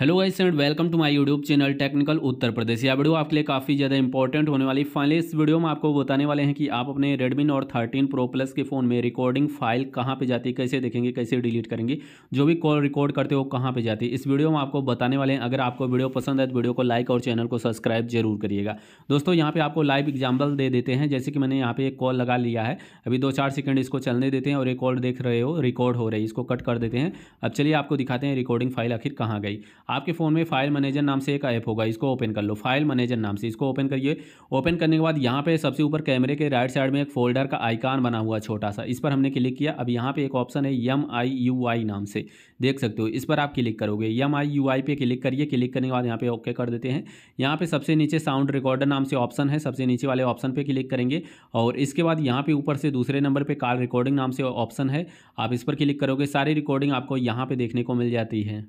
hello guys and welcome to my YouTube channel technical Uttar Pradesh यह video आपके लिए काफ़ी ज़्यादा इंपॉर्टेंट होने वाली फाइनली इस वीडियो में आपको बताने वाले हैं कि आप अपने Redmi note thirteen pro plus के फ़ोन में रिकॉर्डिंग फाइल कहाँ पे जाती है कैसे देखेंगे कैसे डिलीट करेंगे जो भी कॉल रिकॉर्ड करते हो कहाँ पर जाती है इस वीडियो में आपको बताने वाले हैं अगर आपको वीडियो पसंद है तो वीडियो को लाइक और चैनल को सब्सक्राइब जरूर करिएगा दोस्तों यहाँ पर आपको लाइव एग्जाम्पल दे देते हैं जैसे कि मैंने यहाँ पर एक कॉल लगा लिया है अभी दो चार सेकेंड इसको चलने देते हैं और रिकॉर्ड कॉल देख रहे हो रिकॉर्ड हो रही है इसको कट कर देते हैं अब चलिए आपको दिखाते हैं रिकॉर्डिंग फाइल आखिर कहाँ गई आपके फ़ोन में फाइल मैनेजर नाम से एक ऐप होगा इसको ओपन कर लो फाइल मैनेजर नाम से इसको ओपन करिए ओपन करने के बाद यहाँ पे सबसे ऊपर कैमरे के राइट साइड में एक फोल्डर का आइकान बना हुआ छोटा सा इस पर हमने क्लिक किया अब यहाँ पर एक ऑप्शन है एम आई यू आई नाम से देख सकते हो इस पर आप क्लिक करोगे एम आई यू आई पे क्लिक करिए क्लिक करने के बाद यहाँ पे ओके कर देते हैं यहाँ पे सबसे नीचे साउंड रिकॉर्डर नाम से ऑप्शन है सबसे नीचे वाले ऑप्शन पे क्लिक करेंगे और इसके बाद यहाँ पे ऊपर से दूसरे नंबर पे कॉल रिकॉर्डिंग नाम से ऑप्शन है आप इस पर क्लिक करोगे सारी रिकॉर्डिंग आपको यहाँ पर देखने को मिल जाती है